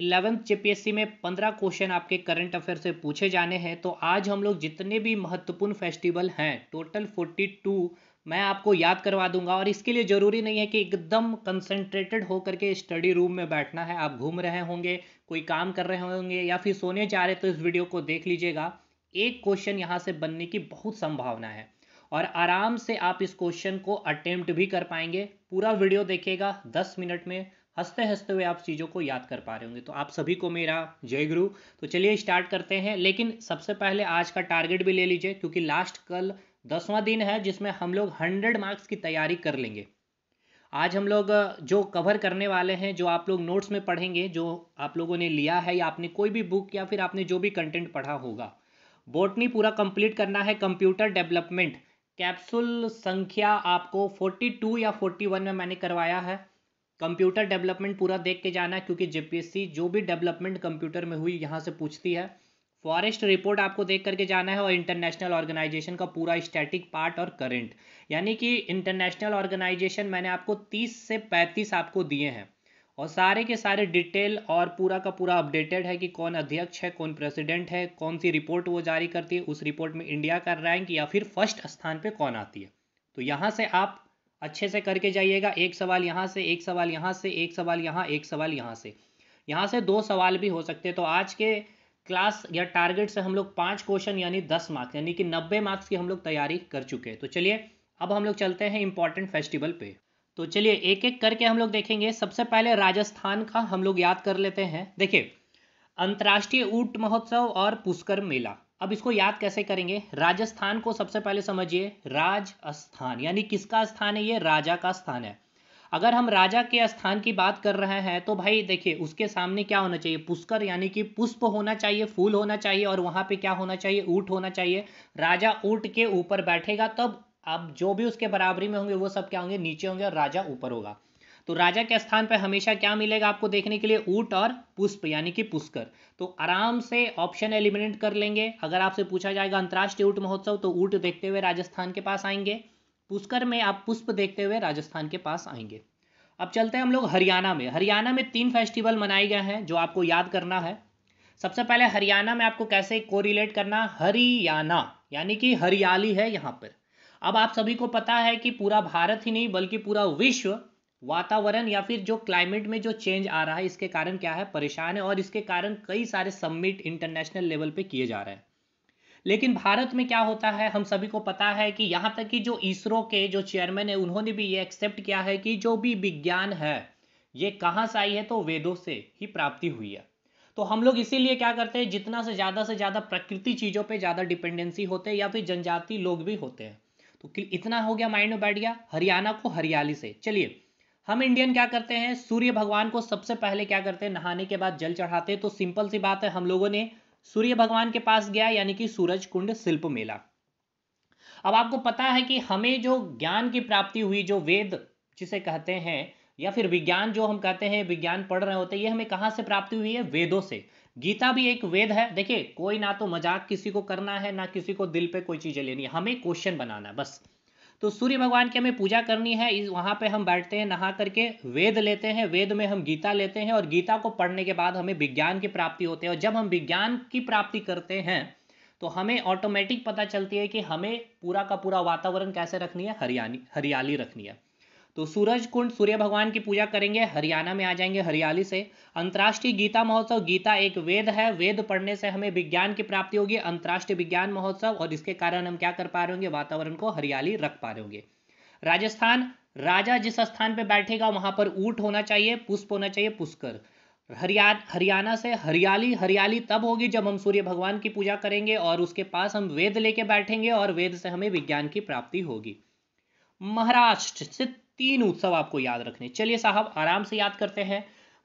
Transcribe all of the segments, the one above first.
eleventh JPSC में पंद्रह question आपके करंट अफेयर से पूछे जाने हैं तो आज हम लोग जितने भी महत्वपूर्ण फेस्टिवल हैं टोटल फोर्टी टू मैं आपको याद करवा दूंगा और इसके लिए ज़रूरी नहीं है कि एकदम कंसंट्रेटेड होकर के स्टडी रूम में बैठना है आप घूम रहे होंगे कोई काम कर रहे होंगे या फिर सोने जा रहे तो इस वीडियो को देख लीजिएगा एक क्वेश्चन यहाँ से बनने की बहुत संभावना है और आराम से आप इस क्वेश्चन को अटेम्प्ट भी कर पाएंगे पूरा वीडियो देखिएगा दस मिनट में हंसते हंसते हुए आप चीज़ों को याद कर पा रहे होंगे तो आप सभी को मेरा जय गुरु तो चलिए स्टार्ट करते हैं लेकिन सबसे पहले आज का टारगेट भी ले लीजिए क्योंकि लास्ट कल दसवां दिन है जिसमें हम लोग हंड्रेड मार्क्स की तैयारी कर लेंगे आज हम लोग जो कवर करने वाले हैं जो आप लोग नोट्स में पढ़ेंगे जो आप लोगों ने लिया है या आपने कोई भी बुक या फिर आपने जो भी कंटेंट पढ़ा होगा बोटनी पूरा कंप्लीट करना है कंप्यूटर डेवलपमेंट कैप्सूल संख्या आपको 42 या 41 में मैंने करवाया है कंप्यूटर डेवलपमेंट पूरा देख के जाना है क्योंकि जेपीएससी जो भी डेवलपमेंट कंप्यूटर में हुई यहाँ से पूछती है फॉरेस्ट रिपोर्ट आपको देख करके जाना है और इंटरनेशनल ऑर्गेनाइजेशन का पूरा स्टैटिक पार्ट और करेंट यानी कि इंटरनेशनल ऑर्गेनाइजेशन मैंने आपको 30 से 35 आपको दिए हैं और सारे के सारे डिटेल और पूरा का पूरा अपडेटेड है कि कौन अध्यक्ष है कौन प्रेसिडेंट है कौन सी रिपोर्ट वो जारी करती है उस रिपोर्ट में इंडिया का रैंक या फिर फर्स्ट स्थान पर कौन आती है तो यहाँ से आप अच्छे से करके जाइएगा एक सवाल यहाँ से एक सवाल यहाँ से एक सवाल यहाँ एक सवाल यहाँ से यहाँ से दो सवाल भी हो सकते हैं तो आज के क्लास या टारगेट से हम लोग पाँच क्वेश्चन यानी दस मार्क्स यानी कि नब्बे मार्क्स की हम लोग तैयारी कर चुके हैं तो चलिए अब हम लोग चलते हैं इम्पोर्टेंट फेस्टिवल पे तो चलिए एक एक करके हम लोग देखेंगे सबसे पहले राजस्थान का हम लोग याद कर लेते हैं देखिए अंतर्राष्ट्रीय ऊट महोत्सव और पुष्कर मेला अब इसको याद कैसे करेंगे राजस्थान को सबसे पहले समझिए राजस्थान यानी किसका स्थान है ये राजा का स्थान है अगर हम राजा के स्थान की बात कर रहे हैं तो भाई देखिए उसके सामने क्या होना चाहिए पुष्कर यानी कि पुष्प होना चाहिए फूल होना चाहिए और वहां पे क्या होना चाहिए ऊट होना चाहिए राजा ऊट के ऊपर बैठेगा तब अब जो भी उसके बराबरी में होंगे वो सब क्या होंगे नीचे होंगे और राजा ऊपर होगा तो राजा के स्थान पर हमेशा क्या मिलेगा आपको देखने के लिए ऊट और पुष्प यानी कि पुष्कर तो आराम से ऑप्शन एलिमिनेट कर लेंगे अगर आपसे पूछा जाएगा अंतर्राष्ट्रीय ऊट महोत्सव तो ऊट देखते हुए राजस्थान के पास आएंगे पुष्कर में आप पुष्प देखते हुए राजस्थान के पास आएंगे अब चलते हैं हम लोग हरियाणा में हरियाणा में तीन फेस्टिवल मनाए गए हैं जो आपको याद करना है सबसे पहले हरियाणा में आपको कैसे कोरिलेट करना हरियाणा यानी कि हरियाली है यहाँ पर अब आप सभी को पता है कि पूरा भारत ही नहीं बल्कि पूरा विश्व वातावरण या फिर जो क्लाइमेट में जो चेंज आ रहा है इसके कारण क्या है परेशान है और इसके कारण कई सारे सबमिट इंटरनेशनल लेवल पे किए जा रहे हैं लेकिन भारत में क्या होता है हम सभी को पता है कि यहाँ तक कि जो इसरो के जो चेयरमैन है उन्होंने भी ये एक्सेप्ट किया है कि जो भी विज्ञान है ये कहाँ से आई है तो वेदों से ही प्राप्ति हुई है तो हम लोग इसीलिए क्या करते हैं जितना से ज़्यादा से ज़्यादा प्रकृति चीज़ों पर ज़्यादा डिपेंडेंसी होते हैं या फिर जनजाति लोग भी होते हैं तो इतना हो गया माइंड में बैठ गया हरियाणा को हरियाली से चलिए हम इंडियन क्या करते हैं सूर्य भगवान को सबसे पहले क्या करते हैं नहाने के बाद जल चढ़ाते हैं तो सिंपल सी बात है हम लोगों ने सूर्य भगवान के पास गया यानी कि सूरज कुंड शिल्प मेला अब आपको पता है कि हमें जो ज्ञान की प्राप्ति हुई जो वेद जिसे कहते हैं या फिर विज्ञान जो हम कहते हैं विज्ञान पढ़ रहे होते हैं ये हमें कहाँ से प्राप्ति हुई है वेदों से गीता भी एक वेद है देखिए कोई ना तो मजाक किसी को करना है ना किसी को दिल पे कोई चीजें लेनी है हमें क्वेश्चन बनाना बस तो सूर्य भगवान की हमें पूजा करनी है इस वहाँ पे हम बैठते हैं नहा करके वेद लेते हैं वेद में हम गीता लेते हैं और गीता को पढ़ने के बाद हमें विज्ञान की प्राप्ति होती है और जब हम विज्ञान की प्राप्ति करते हैं तो हमें ऑटोमेटिक पता चलती है कि हमें पूरा का पूरा वातावरण कैसे रखनी है हरियाली हरियाली रखनी है तो सूरज कुंड सूर्य भगवान की पूजा करेंगे हरियाणा में आ जाएंगे हरियाली से अंतर्राष्ट्रीय गीता महोत्सव गीता एक वेद है वेद पढ़ने से हमें विज्ञान की प्राप्ति होगी अंतर्राष्ट्रीय विज्ञान महोत्सव और इसके कारण हम क्या कर पा रहे होंगे वातावरण को हरियाली रख पा रहे होंगे राजस्थान राजा जिस स्थान पर बैठेगा वहां पर ऊट होना चाहिए पुष्प होना चाहिए पुष्कर हरियाणा हरियाणा से हरियाली हरियाली तब होगी जब हम सूर्य भगवान की पूजा करेंगे और उसके पास हम वेद लेके बैठेंगे और वेद से हमें विज्ञान की प्राप्ति होगी महाराष्ट्र तीन उत्सव आपको याद रखने चलिए साहब आराम से याद करते हैं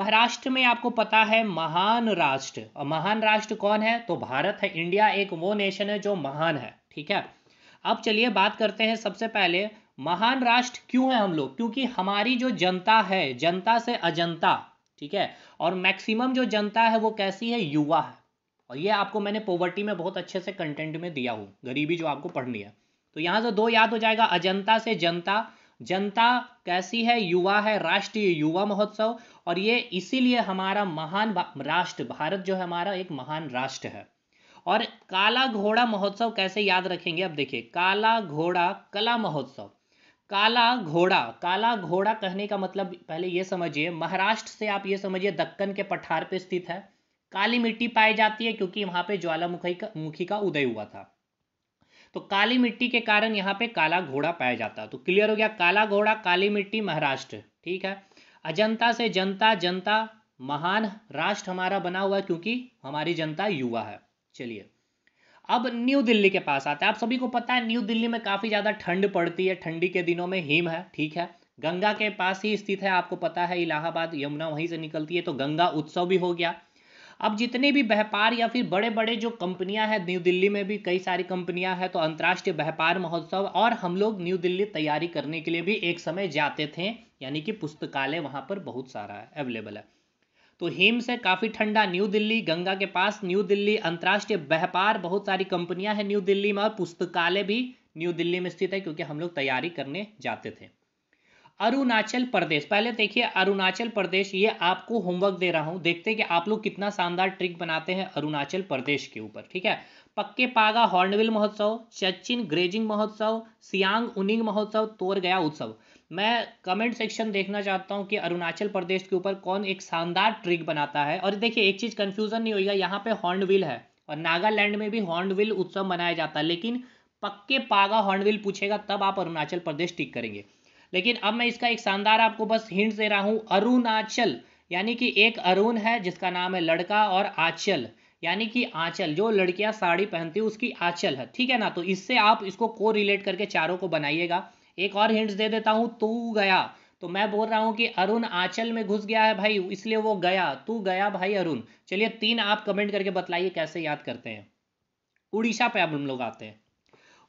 महाराष्ट्र में आपको पता है महान राष्ट्र और महान राष्ट्र कौन है तो भारत है इंडिया एक वो नेशन है जो महान है ठीक है अब चलिए बात करते हैं सबसे पहले महान राष्ट्र क्यों है हम लोग क्योंकि हमारी जो जनता है जनता से अजनता ठीक है और मैक्सिमम जो जनता है वो कैसी है युवा है और ये आपको मैंने पॉवर्टी में बहुत अच्छे से कंटेंट में दिया हूँ गरीबी जो आपको पढ़नी है तो यहाँ से दो याद हो जाएगा अजनता से जनता जनता कैसी है युवा है राष्ट्रीय युवा महोत्सव और ये इसीलिए हमारा महान राष्ट्र भारत जो है हमारा एक महान राष्ट्र है और काला घोड़ा महोत्सव कैसे याद रखेंगे अब देखिए काला घोड़ा कला महोत्सव काला घोड़ा काला घोड़ा कहने का मतलब पहले ये समझिए महाराष्ट्र से आप ये समझिए दक्कन के पठार पे स्थित है काली मिट्टी पाई जाती है क्योंकि वहां पे ज्वालामुखी का मुखी का उदय हुआ था तो काली मिट्टी के कारण यहाँ पे काला घोड़ा पाया जाता है तो क्लियर हो गया काला घोड़ा काली मिट्टी महाराष्ट्र ठीक है अजंता से जनता जनता महान राष्ट्र हमारा बना हुआ है क्योंकि हमारी जनता युवा है चलिए अब न्यू दिल्ली के पास आता है आप सभी को पता है न्यू दिल्ली में काफ़ी ज़्यादा ठंड पड़ती है ठंडी के दिनों में हिम है ठीक है गंगा के पास ही स्थित है आपको पता है इलाहाबाद यमुना वहीं से निकलती है तो गंगा उत्सव भी हो गया अब जितने भी व्यापार या फिर बड़े बड़े जो कंपनियां हैं न्यू दिल्ली में भी कई सारी कंपनियां हैं तो अंतर्राष्ट्रीय व्यापार महोत्सव और हम लोग न्यू दिल्ली तैयारी करने के लिए भी एक समय जाते थे यानी कि पुस्तकालय वहाँ पर बहुत सारा है अवेलेबल है तो हिम से काफ़ी ठंडा न्यू दिल्ली गंगा के पास न्यू दिल्ली अंतर्राष्ट्रीय व्यापार बहुत सारी कंपनियां हैं न्यू दिल्ली में और पुस्तकालय भी न्यू दिल्ली में स्थित है क्योंकि हम लोग तैयारी करने जाते थे अरुणाचल प्रदेश पहले देखिए अरुणाचल प्रदेश ये आपको होमवर्क दे रहा हूँ देखते हैं कि आप लोग कितना शानदार ट्रिक बनाते हैं अरुणाचल प्रदेश के ऊपर ठीक है पक्के पागा हॉर्नविल महोत्सव चचिन ग्रेजिंग महोत्सव सियांग उनिंग महोत्सव तोर गया उत्सव मैं कमेंट सेक्शन देखना चाहता हूँ कि अरुणाचल प्रदेश के ऊपर कौन एक शानदार ट्रिक बनाता है और देखिए एक चीज़ कन्फ्यूजन नहीं होगा यहाँ पे हॉर्नविल है और नागालैंड में भी हॉर्नविल उत्सव मनाया जाता है लेकिन पक्के पागा हॉर्नविल पूछेगा तब आप अरुणाचल प्रदेश टिक करेंगे लेकिन अब मैं इसका एक शानदार आपको बस हिंट दे रहा हूँ अरुणाचल यानी कि एक अरुण है जिसका नाम है लड़का और आचल यानी कि आंचल जो लड़कियां साड़ी पहनती है उसकी आंचल है ठीक है ना तो इससे आप इसको को रिलेट करके चारों को बनाइएगा एक और हिंट्स दे देता हूं तू गया तो मैं बोल रहा हूं कि अरुण आंचल में घुस गया है भाई इसलिए वो गया तू गया भाई अरुण चलिए तीन आप कमेंट करके बतलाइए कैसे याद करते हैं उड़ीसा पे अब हम लोग आते हैं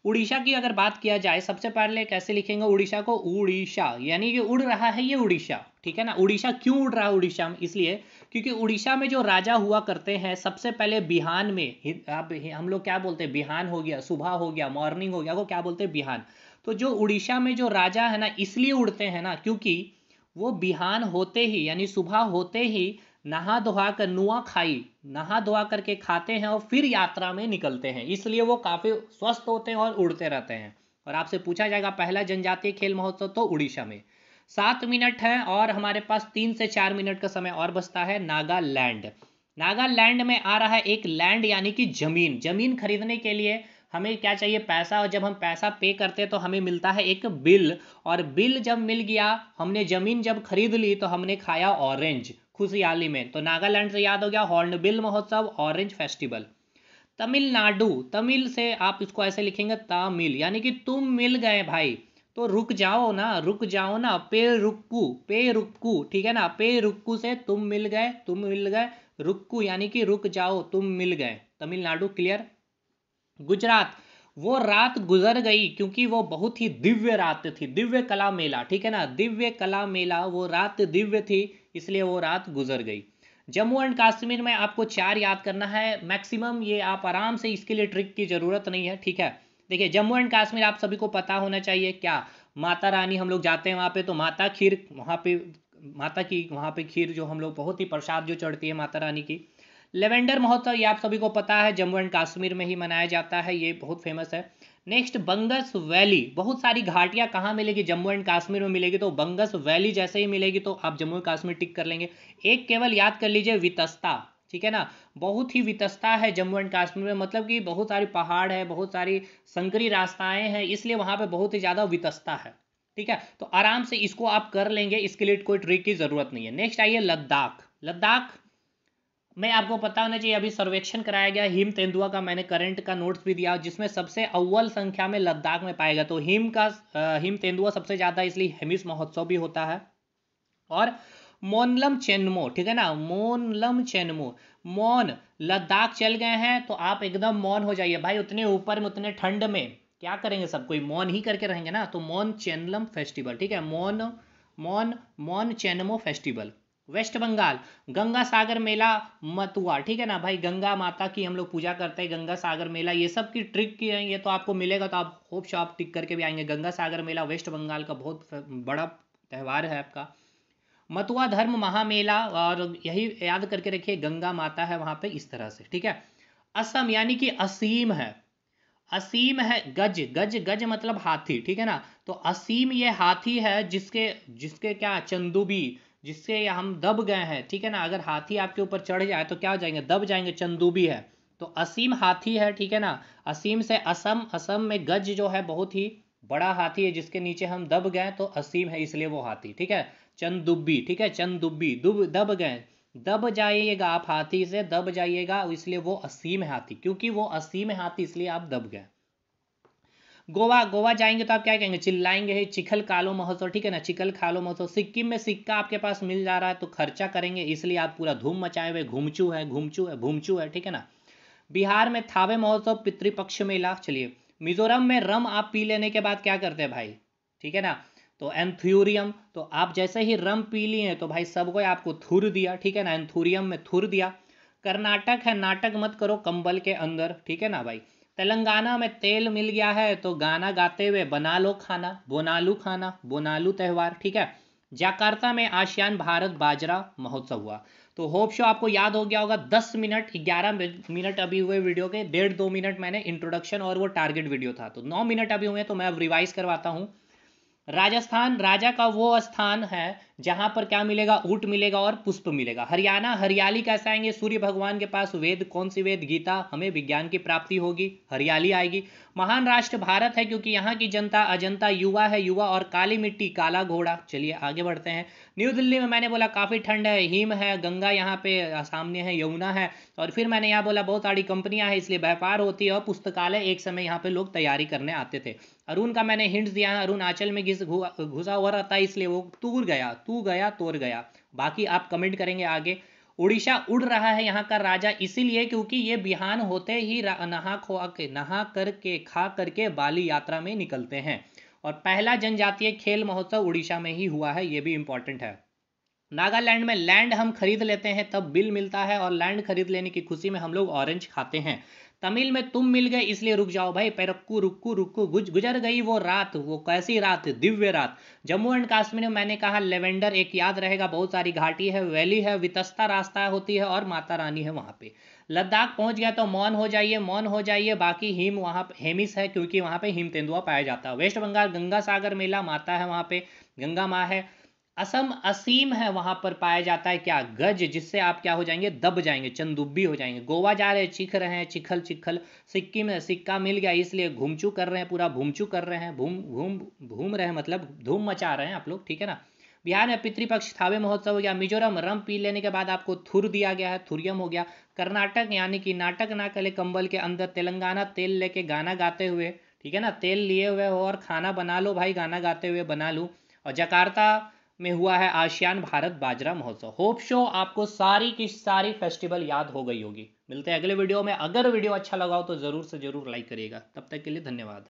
उड़ीसा की अगर बात किया जाए सबसे पहले कैसे लिखेंगे उड़ीसा को उड़ीसा यानी कि उड़ रहा है ये उड़ीसा ठीक है ना उड़ीसा क्यों उड़ रहा है उड़ीसा में इसलिए क्योंकि उड़ीसा में जो राजा हुआ करते हैं सबसे पहले बिहान में आप हम लोग क्या बोलते हैं बिहान हो गया सुबह हो गया मॉर्निंग हो गया वो क्या बोलते हैं बिहान तो जो उड़ीसा में जो राजा है ना इसलिए उड़ते हैं ना क्योंकि वो बिहान होते ही यानी सुबह होते ही नहा धोहा कर नुआ खाई नहा धोआ करके खाते हैं और फिर यात्रा में निकलते हैं इसलिए वो काफ़ी स्वस्थ होते हैं और उड़ते रहते हैं और आपसे पूछा जाएगा पहला जनजातीय खेल महोत्सव तो उड़ीसा में सात मिनट है और हमारे पास तीन से चार मिनट का समय और बचता है नागालैंड नागालैंड में आ रहा है एक लैंड यानी कि जमीन जमीन खरीदने के लिए हमें क्या चाहिए पैसा और जब हम पैसा पे करते हैं तो हमें मिलता है एक बिल और बिल जब मिल गया हमने ज़मीन जब खरीद ली तो हमने खाया ऑरेंज खुशहाली में तो नागालैंड से याद हो गया हॉर्नबिल महोत्सव ऑरेंज फेस्टिवल तमिलनाडु तमिल से आप इसको ऐसे लिखेंगे तमिल यानी कि तुम मिल गए भाई तो रुक जाओ ना रुक जाओ ना पे रुक्कू पे रुक्कू ठीक है ना पे रुक्कू से तुम मिल गए तुम मिल गए रुक्कू यानी कि रुक जाओ तुम मिल गए तमिलनाडु क्लियर गुजरात वो रात गुजर गई क्योंकि वो बहुत ही दिव्य रात थी दिव्य कला मेला ठीक है ना दिव्य कला मेला वो रात दिव्य थी इसलिए वो रात गुजर गई जम्मू एंड कश्मीर में आपको चार याद करना है मैक्सिमम ये आप आराम से इसके लिए ट्रिक की ज़रूरत नहीं है ठीक है देखिए जम्मू एंड कश्मीर आप सभी को पता होना चाहिए क्या माता रानी हम लोग जाते हैं वहाँ पे तो माता खीर वहाँ पे माता की वहाँ पे खीर जो हम लोग बहुत ही प्रसाद जो चढ़ती है माता रानी की लेवेंडर महोत्सव ये आप सभी को पता है जम्मू एंड कश्मीर में ही मनाया जाता है ये बहुत फेमस है नेक्स्ट बंगस वैली बहुत सारी घाटियां कहाँ मिलेगी जम्मू एंड कश्मीर में मिलेगी तो बंगस वैली जैसे ही मिलेगी तो आप जम्मू एंड कश्मीर टिक कर लेंगे एक केवल याद कर लीजिए वितस्ता ठीक है ना बहुत ही वितस्ता है जम्मू एंड कश्मीर में मतलब कि बहुत सारी पहाड़ है बहुत सारी संकरी रास्ताएं हैं इसलिए वहां पे बहुत ही ज़्यादा वितस्ता है ठीक है तो आराम से इसको आप कर लेंगे इसके लिए कोई ट्रिक की ज़रूरत नहीं है नेक्स्ट आइए लद्दाख लद्दाख मैं आपको पता होना चाहिए अभी सर्वेक्षण कराया गया हिम तेंदुआ का मैंने करंट का नोट्स भी दिया जिसमें सबसे अव्वल संख्या में लद्दाख में पाया गया तो हिम का हिम तेंदुआ सबसे ज़्यादा इसलिए हेमिस महोत्सव भी होता है और मोनलम चेनमो ठीक है ना मोनलम चेनमो मौन लद्दाख चल गए हैं तो आप एकदम मौन हो जाइए भाई उतने ऊपर में उतने ठंड में क्या करेंगे सब कोई मौन ही करके रहेंगे ना तो मौन चेनलम फेस्टिवल ठीक है मौन मौन मौन चेनमो फेस्टिवल वेस्ट बंगाल गंगा सागर मेला मतुआ ठीक है ना भाई गंगा माता की हम लोग पूजा करते हैं गंगा सागर मेला ये सब की ट्रिक की है ये तो आपको मिलेगा तो आप होप शॉप टिक करके भी आएंगे गंगा सागर मेला वेस्ट बंगाल का बहुत बड़ा त्यौहार है आपका मतुआ धर्म महामेला और यही याद करके रखिए गंगा माता है वहां पे इस तरह से ठीक है असम यानी कि असीम है असीम है गज गज गज मतलब हाथी ठीक है ना तो असीम ये हाथी है जिसके जिसके क्या चंदुबी जिससे हम दब गए हैं ठीक है ना अगर हाथी आपके ऊपर चढ़ जाए तो क्या हो जाएंगे दब जाएंगे चंदूबी है तो असीम हाथी है ठीक है ना असीम से असम असम में गज जो है बहुत ही बड़ा हाथी है जिसके नीचे हम दब गए तो असीम है इसलिए वो हाथी ठीक है चंदुब्बी ठीक है चंदुब्बी दुब दब गए दब जाइएगा आप हाथी से दब जाइएगा इसलिए वो असीम हाथी क्योंकि वो असीम हाथी इसलिए आप दब गए गोवा गोवा जाएंगे तो आप क्या कहेंगे चिल्लाएंगे है चिखल कालो महोत्सव ठीक है ना चिखल खालो महोत्सव सिक्किम में सिक्का आपके पास मिल जा रहा है तो खर्चा करेंगे इसलिए आप पूरा धूम मचाए हुए घूमचू है घूमचू है घूमचू है ठीक है ना बिहार में थावे महोत्सव पितृपक्ष मेला चलिए मिजोरम में रम आप पी लेने के बाद क्या करते हैं भाई ठीक है ना तो एंथ्यूरियम तो आप जैसे ही रम पी लिए तो भाई सबको आपको थुर दिया ठीक है ना एंथ्यूरियम में थुर दिया कर्नाटक है नाटक मत करो कंबल के अंदर ठीक है ना भाई तेलंगाना में तेल मिल गया है तो गाना गाते हुए बना लो खाना बोनालू खाना बोनालू त्यौहार ठीक है जाकार्ता में आसियान भारत बाजरा महोत्सव हुआ तो होप शो आपको याद हो गया होगा दस मिनट ग्यारह मिनट अभी हुए वीडियो के डेढ़ दो मिनट मैंने इंट्रोडक्शन और वो टारगेट वीडियो था तो नौ मिनट अभी हुए तो मैं अब रिवाइज करवाता हूँ राजस्थान राजा का वो स्थान है जहां पर क्या मिलेगा ऊट मिलेगा और पुष्प मिलेगा हरियाणा हरियाली कैसे आएंगे सूर्य भगवान के पास वेद कौन सी वेद गीता हमें विज्ञान की प्राप्ति होगी हरियाली आएगी महान राष्ट्र भारत है क्योंकि यहाँ की जनता अजंता युवा है युवा और काली मिट्टी काला घोड़ा चलिए आगे बढ़ते हैं न्यू दिल्ली में मैंने बोला काफ़ी ठंड है हिम है गंगा यहाँ पे सामने है यमुना है और फिर मैंने यहाँ बोला बहुत सारी कंपनियां हैं इसलिए व्यापार होती है और पुस्तकालय एक समय यहाँ पे लोग तैयारी करने आते थे अरुण का मैंने हिंट दिया है अरुणाचल में घुसा हुआ रहता है इसलिए वो टूर गया तू गया तोर गया बाकी आप कमेंट करेंगे आगे उड़ीसा उड़ रहा है यहाँ का राजा इसीलिए क्योंकि ये बिहान होते ही नहा खो के नहा करके खा करके बाली यात्रा में निकलते हैं और पहला जनजातीय खेल महोत्सव उड़ीसा में ही हुआ है ये भी इम्पोर्टेंट है नागालैंड में लैंड हम खरीद लेते हैं तब बिल मिलता है और लैंड खरीद लेने की खुशी में हम लोग ऑरेंज खाते हैं तमिल में तुम मिल गए इसलिए रुक जाओ भाई पेरक्कू रुक्कू रुक्कू गुज गुजर गई वो रात वो कैसी रात दिव्य रात जम्मू एंड कश्मीर में मैंने कहा लेवेंडर एक याद रहेगा बहुत सारी घाटी है वैली है वितस्ता रास्ता होती है और माता रानी है वहाँ पे लद्दाख पहुँच गया तो मौन हो जाइए मौन हो जाइए बाकी हिम वहाँ हेमिस है क्योंकि वहाँ पे हिम तेंदुआ पाया जाता है वेस्ट बंगाल गंगा सागर मेला माता है वहाँ पे गंगा माँ है असम असीम है वहां पर पाया जाता है क्या गज जिससे आप क्या हो जाएंगे दब जाएंगे चंदुब्बी हो जाएंगे गोवा जा रहे हैं चिख रहे हैं चिखल चिखल सिक्किम सिक्का मिल गया इसलिए घूमचू कर रहे हैं पूरा घूमचू कर रहे हैं घूम घूम घूम रहे हैं मतलब धूम मचा रहे हैं आप लोग ठीक है ना बिहार में पितृपक्ष थावे महोत्सव हो गया मिजोरम रम पी लेने के बाद आपको थुर दिया गया है थुरियम हो गया कर्नाटक यानी कि नाटक ना कले कंबल के अंदर तेलंगाना तेल लेके गाना गाते हुए ठीक है ना तेल लिए हुए हो और खाना बना लो भाई गाना गाते हुए बना लूँ और जकार्ता में हुआ है आशियान भारत बाजरा महोत्सव होप शो आपको सारी की सारी फेस्टिवल याद हो गई होगी मिलते हैं अगले वीडियो में अगर वीडियो अच्छा लगा हो तो ज़रूर से ज़रूर लाइक करिएगा तब तक के लिए धन्यवाद